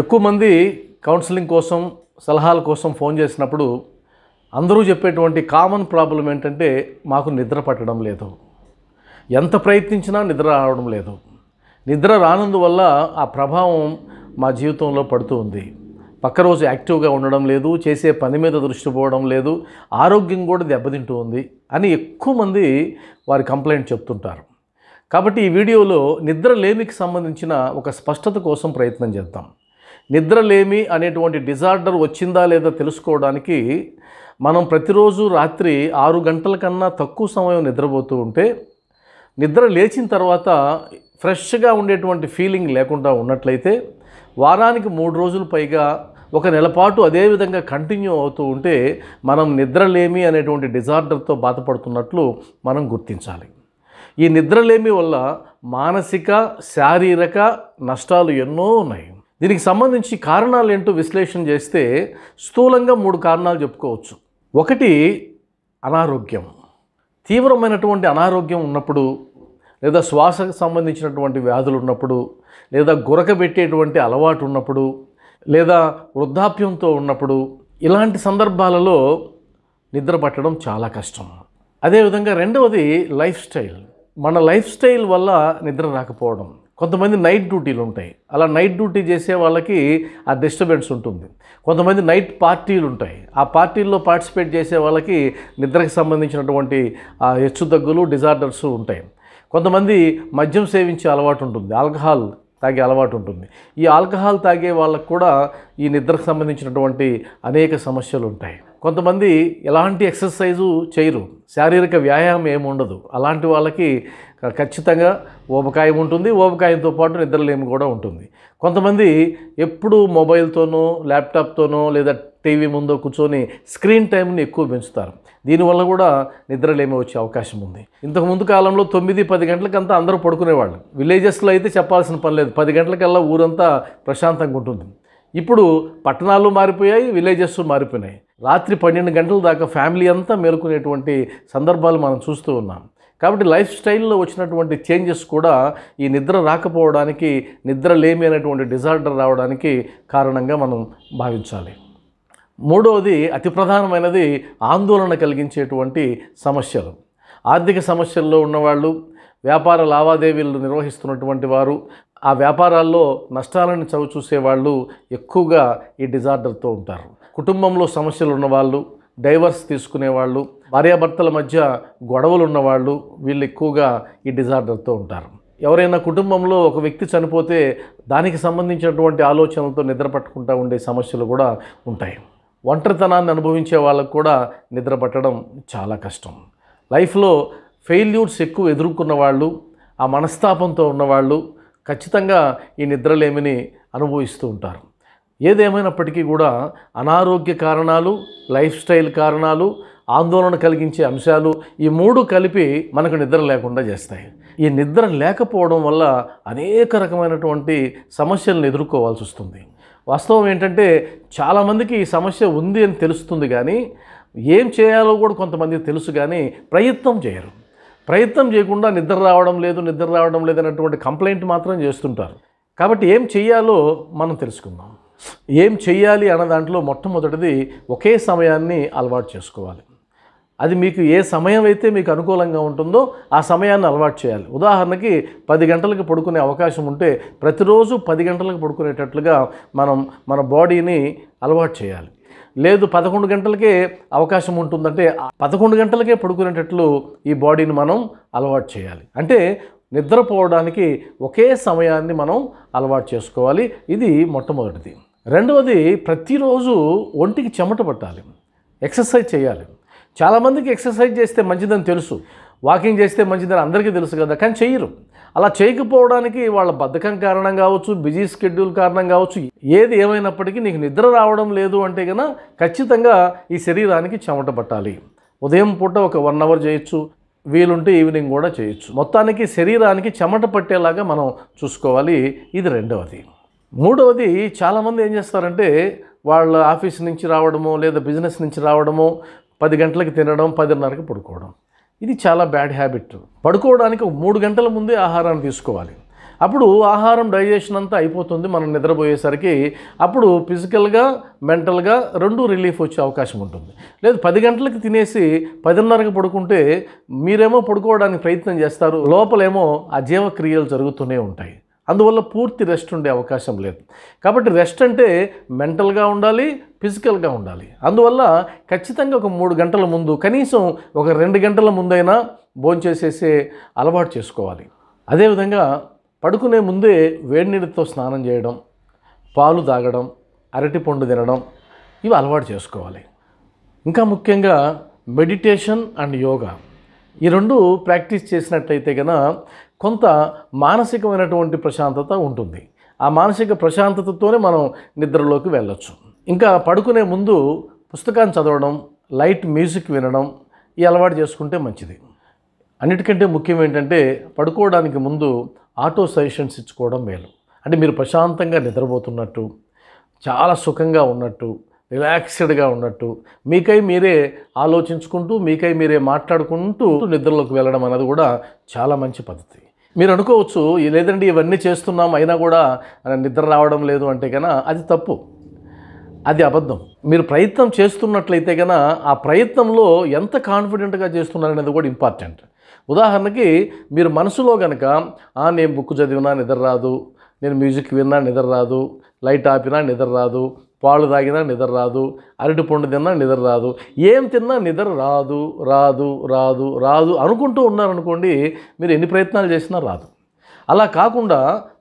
ఎక్కువ మంది కౌన్సిలింగ్ కోసం సలహాల కోసం ఫోన్ చేసినప్పుడు అందరూ చెప్పేటువంటి కామన్ ప్రాబ్లం ఏంటంటే మాకు నిద్ర పట్టడం లేదు ఎంత ప్రయత్నించినా నిద్ర రావడం లేదు నిద్ర రానందువల్ల ఆ ప్రభావం మా జీవితంలో పడుతూ ఉంది పక్క రోజు యాక్టివ్గా ఉండడం లేదు చేసే పని మీద దృష్టి పోవడం లేదు ఆరోగ్యం కూడా దెబ్బతింటూ ఉంది అని ఎక్కువ మంది వారి కంప్లైంట్ చెప్తుంటారు కాబట్టి ఈ వీడియోలో నిద్ర లేమికి సంబంధించిన ఒక స్పష్టత కోసం ప్రయత్నం చేద్దాం నిద్రలేమి అనేటువంటి డిజార్డర్ వచ్చిందా లేదా తెలుసుకోవడానికి మనం ప్రతిరోజు రాత్రి ఆరు గంటల కన్నా తక్కువ సమయం నిద్రపోతూ ఉంటే నిద్ర లేచిన తర్వాత ఫ్రెష్గా ఉండేటువంటి ఫీలింగ్ లేకుండా ఉన్నట్లయితే వారానికి మూడు రోజులు పైగా ఒక నెలపాటు అదేవిధంగా కంటిన్యూ అవుతూ ఉంటే మనం నిద్రలేమి అనేటువంటి డిజార్డర్తో బాధపడుతున్నట్లు మనం గుర్తించాలి ఈ నిద్రలేమి వల్ల మానసిక శారీరక నష్టాలు ఎన్నో ఉన్నాయి దీనికి సంబంధించి కారణాలు ఏంటో విశ్లేషణ చేస్తే స్థూలంగా మూడు కారణాలు చెప్పుకోవచ్చు ఒకటి అనారోగ్యం తీవ్రమైనటువంటి అనారోగ్యం ఉన్నప్పుడు లేదా శ్వాసకు సంబంధించినటువంటి వ్యాధులు ఉన్నప్పుడు లేదా గురకబెట్టేటువంటి అలవాటు ఉన్నప్పుడు లేదా వృద్ధాప్యంతో ఉన్నప్పుడు ఇలాంటి సందర్భాలలో నిద్ర పట్టడం చాలా కష్టం అదేవిధంగా రెండవది లైఫ్ స్టైల్ మన లైఫ్ స్టైల్ వల్ల నిద్ర రాకపోవడం కొంతమంది నైట్ డ్యూటీలు ఉంటాయి అలా నైట్ డ్యూటీ చేసే వాళ్ళకి ఆ డిస్టర్బెన్స్ ఉంటుంది కొంతమంది నైట్ పార్టీలు ఉంటాయి ఆ పార్టీల్లో పార్టిసిపేట్ చేసే వాళ్ళకి నిద్రకు సంబంధించినటువంటి హెచ్చు తగ్గులు డిజార్డర్స్ ఉంటాయి కొంతమంది మద్యం సేవించే అలవాటు ఉంటుంది ఆల్కహాల్ తాగే అలవాటు ఉంటుంది ఈ ఆల్కహాల్ తాగే వాళ్ళకు కూడా ఈ నిద్రకు సంబంధించినటువంటి అనేక సమస్యలు ఉంటాయి కొంతమంది ఎలాంటి ఎక్సర్సైజు చేయరు శారీరక వ్యాయామం ఏమి ఉండదు అలాంటి వాళ్ళకి ఖచ్చితంగా ఊబకాయం ఉంటుంది ఊబకాయంతో పాటు నిద్రలేమి కూడా ఉంటుంది కొంతమంది ఎప్పుడు మొబైల్తోనో ల్యాప్టాప్తోనో లేదా టీవీ ముందు కూర్చొని స్క్రీన్ టైంని ఎక్కువ పెంచుతారు దీనివల్ల కూడా నిద్రలేమి వచ్చే అవకాశం ఉంది ఇంతకు ముందు కాలంలో తొమ్మిది పది గంటలకంతా అందరూ పడుకునేవాళ్ళు విలేజెస్లో అయితే చెప్పాల్సిన పని లేదు పది గంటలకల్లా ఊరంతా ప్రశాంతంగా ఉంటుంది ఇప్పుడు పట్టణాలు మారిపోయాయి విలేజెస్ మారిపోయినాయి రాత్రి పన్నెండు గంటల దాకా ఫ్యామిలీ అంతా మేలుకునేటువంటి సందర్భాలు మనం చూస్తూ ఉన్నాం కాబట్టి లైఫ్ స్టైల్లో వచ్చినటువంటి చేంజెస్ కూడా ఈ నిద్ర రాకపోవడానికి నిద్ర లేమి అనేటువంటి డిజార్డర్ రావడానికి కారణంగా మనం భావించాలి మూడవది అతి ప్రధానమైనది ఆందోళన కలిగించేటువంటి సమస్యలు ఆర్థిక సమస్యల్లో ఉన్నవాళ్ళు వ్యాపార లావాదేవీలు నిర్వహిస్తున్నటువంటి వారు ఆ వ్యాపారాల్లో నష్టాలను చవి చూసేవాళ్ళు ఎక్కువగా ఈ డిజార్డర్తో ఉంటారు కుటుంబంలో సమస్యలు ఉన్నవాళ్ళు డైవర్స్ తీసుకునేవాళ్ళు భార్యాభర్తల మధ్య గొడవలు ఉన్నవాళ్ళు వీళ్ళు ఎక్కువగా ఈ డిజార్డర్తో ఉంటారు ఎవరైనా కుటుంబంలో ఒక వ్యక్తి చనిపోతే దానికి సంబంధించినటువంటి ఆలోచనలతో నిద్ర పట్టుకుంటూ ఉండే సమస్యలు కూడా ఉంటాయి ఒంటరితనాన్ని అనుభవించే వాళ్ళకు కూడా నిద్ర పట్టడం చాలా కష్టం లైఫ్లో ఫెయిల్యూర్స్ ఎక్కువ ఎదుర్కొన్న వాళ్ళు ఆ మనస్తాపంతో ఉన్నవాళ్ళు ఖచ్చితంగా ఈ నిద్రలేమిని అనుభవిస్తూ ఉంటారు ఏదేమైనప్పటికీ కూడా అనారోగ్య కారణాలు లైఫ్ స్టైల్ కారణాలు ఆందోళన కలిగించే అంశాలు ఈ మూడు కలిపి మనకు నిద్ర లేకుండా చేస్తాయి ఈ నిద్ర లేకపోవడం వల్ల అనేక రకమైనటువంటి సమస్యలను ఎదుర్కోవాల్సి వస్తుంది వాస్తవం ఏంటంటే చాలామందికి ఈ సమస్య ఉంది అని తెలుస్తుంది కానీ ఏం చేయాలో కూడా కొంతమంది తెలుసు కానీ ప్రయత్నం చేయరు ప్రయత్నం చేయకుండా నిద్ర రావడం లేదు నిద్ర రావడం లేదు అన్నటువంటి కంప్లైంట్ మాత్రం చేస్తుంటారు కాబట్టి ఏం చేయాలో మనం తెలుసుకుందాం ఏం చెయ్యాలి అన్న దాంట్లో మొట్టమొదటిది ఒకే సమయాన్ని అలవాటు చేసుకోవాలి అది మీకు ఏ సమయం అయితే మీకు అనుకూలంగా ఉంటుందో ఆ సమయాన్ని అలవాటు చేయాలి ఉదాహరణకి పది గంటలకు పడుకునే అవకాశం ఉంటే ప్రతిరోజు పది గంటలకు పడుకునేటట్లుగా మనం మన బాడీని అలవాటు చేయాలి లేదు పదకొండు గంటలకే అవకాశం ఉంటుందంటే పదకొండు గంటలకే పడుకునేటట్లు ఈ బాడీని మనం అలవాటు చేయాలి అంటే నిద్రపోవడానికి ఒకే సమయాన్ని మనం అలవాటు చేసుకోవాలి ఇది మొట్టమొదటిది రెండవది ప్రతిరోజు ఒంటికి చెమట పట్టాలి ఎక్సర్సైజ్ చేయాలి చాలామందికి ఎక్సర్సైజ్ చేస్తే మంచిదని తెలుసు వాకింగ్ చేస్తే మంచిదని అందరికీ తెలుసు కదా కానీ చేయరు అలా చేయకపోవడానికి వాళ్ళ బద్ధకం కారణం కావచ్చు బిజీ స్కెడ్యూల్ కారణం కావచ్చు ఏది ఏమైనప్పటికీ నీకు నిద్ర రావడం లేదు అంటే కనుక ఖచ్చితంగా ఈ శరీరానికి చెమట పట్టాలి ఉదయం పూట ఒక వన్ అవర్ చేయొచ్చు వీలుంటే ఈవినింగ్ కూడా చేయొచ్చు మొత్తానికి శరీరానికి చెమట పట్టేలాగా మనం చూసుకోవాలి ఇది రెండవది మూడవది చాలామంది ఏం చేస్తారంటే వాళ్ళ ఆఫీస్ నుంచి రావడమో లేదా బిజినెస్ నుంచి రావడమో పది గంటలకు తినడం పదిన్నరకి పడుకోవడం ఇది చాలా బ్యాడ్ హ్యాబిట్ పడుకోవడానికి మూడు గంటల ముందే ఆహారాన్ని తీసుకోవాలి అప్పుడు ఆహారం డైజెషన్ అంతా అయిపోతుంది మనం నిద్రపోయేసరికి అప్పుడు ఫిజికల్గా మెంటల్గా రెండు రిలీఫ్ వచ్చే అవకాశం ఉంటుంది లేదు పది గంటలకు తినేసి పదిన్నరకు పడుకుంటే మీరేమో పడుకోవడానికి ప్రయత్నం చేస్తారు లోపలేమో ఆ జీవక్రియలు జరుగుతూనే ఉంటాయి అందువల్ల పూర్తి రెస్ట్ ఉండే అవకాశం లేదు కాబట్టి రెస్ట్ అంటే మెంటల్గా ఉండాలి ఫిజికల్గా ఉండాలి అందువల్ల ఖచ్చితంగా ఒక మూడు గంటల ముందు కనీసం ఒక రెండు గంటల ముందైనా భోంచేసేసే అలవాటు చేసుకోవాలి అదేవిధంగా పడుకునే ముందే వేడి నీళ్ళతో స్నానం చేయడం పాలు తాగడం అరటిపండు తినడం ఇవి అలవాటు చేసుకోవాలి ఇంకా ముఖ్యంగా మెడిటేషన్ అండ్ యోగా ఈ రెండు ప్రాక్టీస్ చేసినట్లయితే కనుక కొంత మానసికమైనటువంటి ప్రశాంతత ఉంటుంది ఆ మానసిక ప్రశాంతతతోనే మనం నిద్రలోకి వెళ్ళొచ్చు ఇంకా పడుకునే ముందు పుస్తకాన్ని చదవడం లైట్ మ్యూజిక్ వినడం ఈ అలవాటు చేసుకుంటే మంచిది అన్నిటికంటే ముఖ్యం ఏంటంటే పడుకోవడానికి ముందు ఆటో సజెషన్స్ ఇచ్చుకోవడం మేలు అంటే మీరు ప్రశాంతంగా నిద్రపోతున్నట్టు చాలా సుఖంగా ఉన్నట్టు రిలాక్స్డ్గా ఉన్నట్టు మీకై మీరే ఆలోచించుకుంటూ మీకై మీరే మాట్లాడుకుంటూ నిద్రలోకి వెళ్ళడం అనేది కూడా చాలా మంచి పద్ధతి మీరు అనుకోవచ్చు లేదండి ఇవన్నీ చేస్తున్నాం అయినా కూడా నిద్ర రావడం లేదు అంటే కన్నా అది తప్పు అది అబద్ధం మీరు ప్రయత్నం చేస్తున్నట్లయితే కన్నా ఆ ప్రయత్నంలో ఎంత కాన్ఫిడెంట్గా చేస్తున్నారనేది కూడా ఇంపార్టెంట్ ఉదాహరణకి మీరు మనసులో కనుక నేను బుక్ చదివినా నిద్ర రాదు నేను మ్యూజిక్ విన్నా నిద్ర రాదు లైట్ ఆపినా నిద్ర రాదు పాలు తాగినా నిద్ర రాదు అరటి పండు తిన్నా నిద్ర రాదు ఏం తిన్నా నిద్ర రాదు రాదు రాదు రాదు అనుకుంటూ ఉన్నారనుకోండి మీరు ఎన్ని ప్రయత్నాలు చేసినా రాదు అలా కాకుండా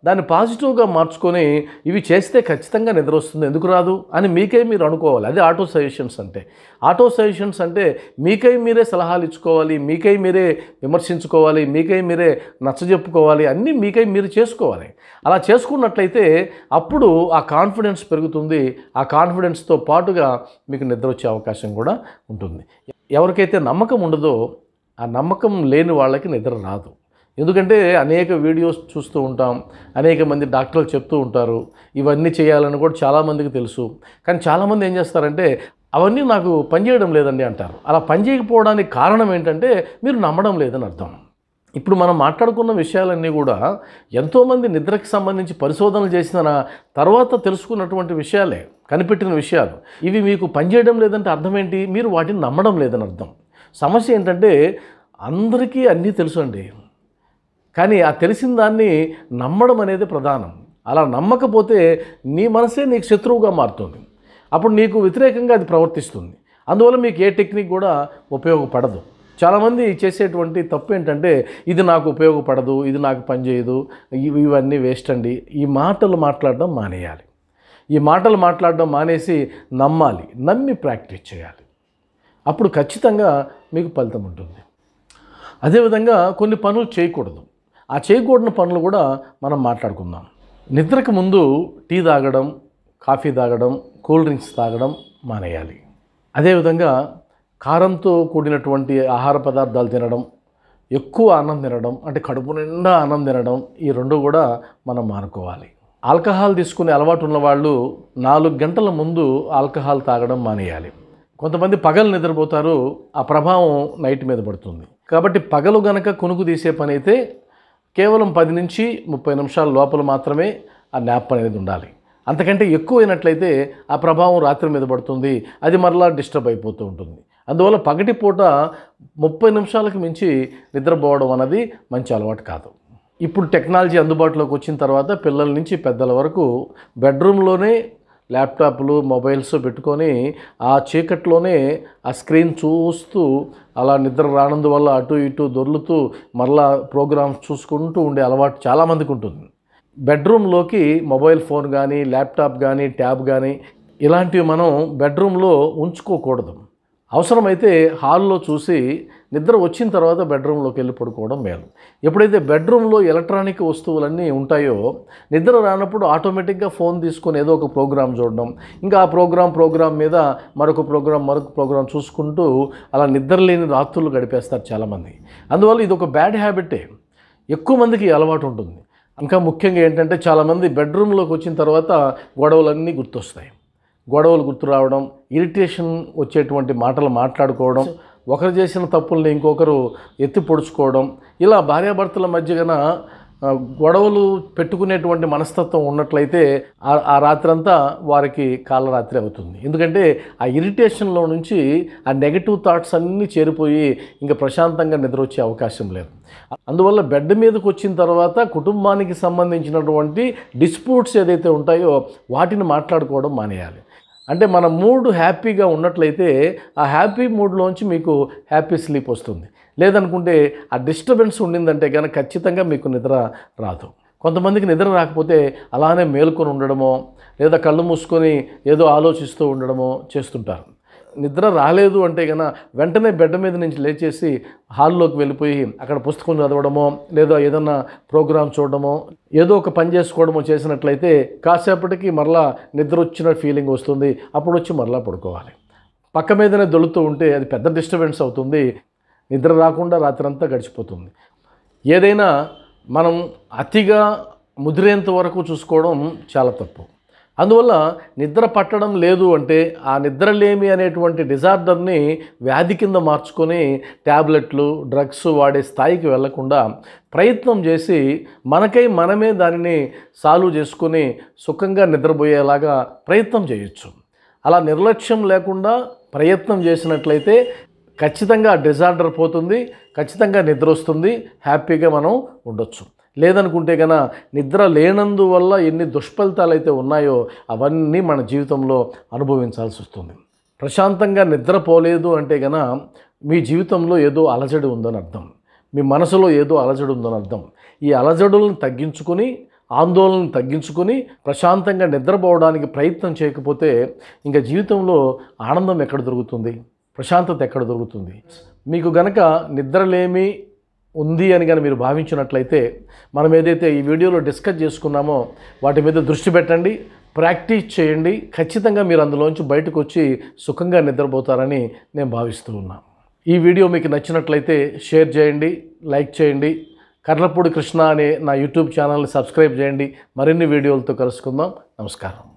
దాన్ని పాజిటివ్గా మార్చుకొని ఇవి చేస్తే ఖచ్చితంగా నిద్ర వస్తుంది ఎందుకు రాదు అని మీకే మీరు అనుకోవాలి అదే ఆటో సజెషన్స్ అంటే ఆటో సజెషన్స్ అంటే మీకై మీరే సలహాలు ఇచ్చుకోవాలి మీకై మీరే విమర్శించుకోవాలి మీకై మీరే నచ్చజెప్పుకోవాలి అన్నీ మీకై మీరు చేసుకోవాలి అలా చేసుకున్నట్లయితే అప్పుడు ఆ కాన్ఫిడెన్స్ పెరుగుతుంది ఆ కాన్ఫిడెన్స్తో పాటుగా మీకు నిద్ర వచ్చే అవకాశం కూడా ఉంటుంది ఎవరికైతే నమ్మకం ఉండదో ఆ నమ్మకం లేని వాళ్ళకి నిద్ర రాదు ఎందుకంటే అనేక వీడియోస్ చూస్తూ ఉంటాం అనేక మంది డాక్టర్లు చెప్తూ ఉంటారు ఇవన్నీ చేయాలని కూడా చాలామందికి తెలుసు కానీ చాలామంది ఏం చేస్తారంటే అవన్నీ నాకు పనిచేయడం లేదండి అంటారు అలా పనిచేయకపోవడానికి కారణం ఏంటంటే మీరు నమ్మడం లేదని అర్థం ఇప్పుడు మనం మాట్లాడుకున్న విషయాలన్నీ కూడా ఎంతోమంది నిద్రకు సంబంధించి పరిశోధనలు చేసిన తర్వాత తెలుసుకున్నటువంటి విషయాలే కనిపెట్టిన విషయాలు ఇవి మీకు పనిచేయడం లేదంటే అర్థం ఏంటి మీరు వాటిని నమ్మడం లేదని అర్థం సమస్య ఏంటంటే అందరికీ అన్నీ తెలుసు అండి కానీ ఆ తెలిసిన దాన్ని నమ్మడం అనేది ప్రధానం అలా నమ్మకపోతే నీ మనసే నీకు శత్రువుగా మారుతుంది అప్పుడు నీకు వ్యతిరేకంగా అది ప్రవర్తిస్తుంది అందువల్ల మీకు ఏ టెక్నిక్ కూడా ఉపయోగపడదు చాలామంది చేసేటువంటి తప్పు ఏంటంటే ఇది నాకు ఉపయోగపడదు ఇది నాకు పనిచేయదు ఇవి ఇవన్నీ వేస్ట్ అండి ఈ మాటలు మాట్లాడడం మానేయాలి ఈ మాటలు మాట్లాడడం మానేసి నమ్మాలి నమ్మి ప్రాక్టీస్ చేయాలి అప్పుడు ఖచ్చితంగా మీకు ఫలితం ఉంటుంది అదేవిధంగా కొన్ని పనులు చేయకూడదు ఆ చేయకూడని పనులు కూడా మనం మాట్లాడుకుందాం నిద్రకు ముందు టీ తాగడం కాఫీ తాగడం కూల్ డ్రింక్స్ తాగడం మానేయాలి అదేవిధంగా కారంతో కూడినటువంటి ఆహార పదార్థాలు తినడం ఎక్కువ అన్నం తినడం అంటే కడుపు నిండా అన్నం తినడం ఈ రెండు కూడా మనం మానుకోవాలి ఆల్కహాల్ తీసుకునే అలవాటు ఉన్నవాళ్ళు నాలుగు గంటల ముందు ఆల్కహాల్ తాగడం మానేయాలి కొంతమంది పగలు నిద్రపోతారు ఆ ప్రభావం నైట్ మీద పడుతుంది కాబట్టి పగలు గనక కొనుగు తీసే పని అయితే కేవలం పది నుంచి ముప్పై నిమిషాల లోపల మాత్రమే ఆ న్యాప్ అనేది ఉండాలి అంతకంటే ఎక్కువ అయినట్లయితే ఆ ప్రభావం రాత్రి మీద పడుతుంది అది మరలా డిస్టర్బ్ అయిపోతూ ఉంటుంది అందువల్ల పగటి పూట ముప్పై నిమిషాలకు మించి నిద్రపోవడం అనేది మంచి అలవాటు కాదు ఇప్పుడు టెక్నాలజీ అందుబాటులోకి వచ్చిన తర్వాత పిల్లల నుంచి పెద్దల వరకు బెడ్రూమ్లోనే ల్యాప్టాప్లు మొబైల్స్ పెట్టుకొని ఆ చీకట్లోనే ఆ స్క్రీన్ చూస్తూ అలా నిద్ర రానందువల్ల అటు ఇటు దొర్లుతూ మరలా ప్రోగ్రామ్స్ చూసుకుంటూ ఉండే అలవాటు చాలామందికి ఉంటుంది బెడ్రూమ్లోకి మొబైల్ ఫోన్ కానీ ల్యాప్టాప్ కానీ ట్యాబ్ కానీ ఇలాంటివి మనం బెడ్రూమ్లో ఉంచుకోకూడదు అవసరమైతే హాల్లో చూసి నిద్ర వచ్చిన తర్వాత బెడ్రూమ్లోకి వెళ్ళి పడుకోవడం మేలు ఎప్పుడైతే బెడ్రూమ్లో ఎలక్ట్రానిక్ వస్తువులన్నీ ఉంటాయో నిద్ర రానప్పుడు ఆటోమేటిక్గా ఫోన్ తీసుకొని ఏదో ఒక ప్రోగ్రామ్ చూడడం ఇంకా ఆ ప్రోగ్రామ్ ప్రోగ్రామ్ మీద మరొక ప్రోగ్రామ్ మరొక ప్రోగ్రామ్ చూసుకుంటూ అలా నిద్ర లేని రాత్రులు గడిపేస్తారు చాలామంది అందువల్ల ఇది ఒక బ్యాడ్ హ్యాబిటే ఎక్కువ మందికి అలవాటు ఉంటుంది ఇంకా ముఖ్యంగా ఏంటంటే చాలామంది బెడ్రూమ్లోకి వచ్చిన తర్వాత గొడవలన్నీ గుర్తొస్తాయి గొడవలు గుర్తు రావడం ఇరిటేషన్ వచ్చేటువంటి మాటలు మాట్లాడుకోవడం ఒకరు చేసిన తప్పుల్ని ఇంకొకరు ఎత్తి పొడుచుకోవడం ఇలా భార్యాభర్తల మధ్య గొడవలు పెట్టుకునేటువంటి మనస్తత్వం ఉన్నట్లయితే ఆ రాత్రంతా వారికి కాలరాత్రి అవుతుంది ఎందుకంటే ఆ ఇరిటేషన్లో నుంచి ఆ నెగటివ్ థాట్స్ అన్నీ చేరిపోయి ఇంకా ప్రశాంతంగా నిద్ర వచ్చే అవకాశం లేదు అందువల్ల బెడ్ మీదకి వచ్చిన తర్వాత కుటుంబానికి సంబంధించినటువంటి డిస్ప్యూట్స్ ఏదైతే ఉంటాయో వాటిని మాట్లాడుకోవడం మానేయాలి అంటే మన మూడ్ హ్యాపీగా ఉన్నట్లయితే ఆ హ్యాపీ మూడ్లోంచి మీకు హ్యాపీ స్లీప్ వస్తుంది లేదనుకుంటే ఆ డిస్టర్బెన్స్ ఉండిందంటే కనుక ఖచ్చితంగా మీకు నిద్ర రాదు కొంతమందికి నిద్ర రాకపోతే అలానే మేల్కొని ఉండడమో లేదా కళ్ళు మూసుకొని ఏదో ఆలోచిస్తూ ఉండడమో చేస్తుంటారు నిద్ర రాలేదు అంటే కనుక వెంటనే బెడ్ మీద నుంచి లేచేసి హాల్లోకి వెళ్ళిపోయి అక్కడ పుస్తకం చదవడమో లేదా ఏదన్నా ప్రోగ్రామ్ చూడడమో ఏదో ఒక పని చేసుకోవడమో చేసినట్లయితే కాసేపటికి మరలా నిద్ర వచ్చిన ఫీలింగ్ వస్తుంది అప్పుడు వచ్చి మరలా పడుకోవాలి పక్క మీదనే దొలుతూ ఉంటే అది పెద్ద డిస్టర్బెన్స్ అవుతుంది నిద్ర రాకుండా రాత్రంతా గడిచిపోతుంది ఏదైనా మనం అతిగా ముదిరేంత వరకు చూసుకోవడం చాలా తప్పు అందువల్ల నిద్ర పట్టడం లేదు అంటే ఆ నిద్రలేమి అనేటువంటి డిజార్డర్ని వ్యాధి కింద మార్చుకొని ట్యాబ్లెట్లు డ్రగ్స్ వాడే స్థాయికి వెళ్లకుండా ప్రయత్నం చేసి మనకై మనమే దానిని సాల్వ్ చేసుకొని సుఖంగా నిద్రపోయేలాగా ప్రయత్నం చేయొచ్చు అలా నిర్లక్ష్యం లేకుండా ప్రయత్నం చేసినట్లయితే ఖచ్చితంగా డిజార్డర్ పోతుంది ఖచ్చితంగా నిద్ర వస్తుంది హ్యాపీగా మనం ఉండొచ్చు లేదనుకుంటే కన నిద్ర లేనందువల్ల ఎన్ని దుష్ఫలితాలు అయితే ఉన్నాయో అవన్నీ మన జీవితంలో అనుభవించాల్సి వస్తుంది ప్రశాంతంగా నిద్రపోలేదు అంటే గన మీ జీవితంలో ఏదో అలజడి ఉందని అర్థం మీ మనసులో ఏదో అలజడి ఉందని అర్థం ఈ అలజడులను తగ్గించుకొని ఆందోళనను తగ్గించుకొని ప్రశాంతంగా నిద్రపోవడానికి ప్రయత్నం చేయకపోతే ఇంకా జీవితంలో ఆనందం ఎక్కడ దొరుకుతుంది ప్రశాంతత ఎక్కడ దొరుకుతుంది మీకు గనక నిద్రలేమి ఉంది అని కానీ మీరు భావించినట్లయితే మనం ఏదైతే ఈ వీడియోలో డిస్కస్ చేసుకున్నామో వాటి మీద దృష్టి పెట్టండి ప్రాక్టీస్ చేయండి ఖచ్చితంగా మీరు అందులోంచి బయటకు వచ్చి సుఖంగా నిద్రపోతారని నేను భావిస్తూ ఉన్నాను ఈ వీడియో మీకు నచ్చినట్లయితే షేర్ చేయండి లైక్ చేయండి కర్లపూడి కృష్ణ అనే నా యూట్యూబ్ ఛానల్ని సబ్స్క్రైబ్ చేయండి మరిన్ని వీడియోలతో కలుసుకుందాం నమస్కారం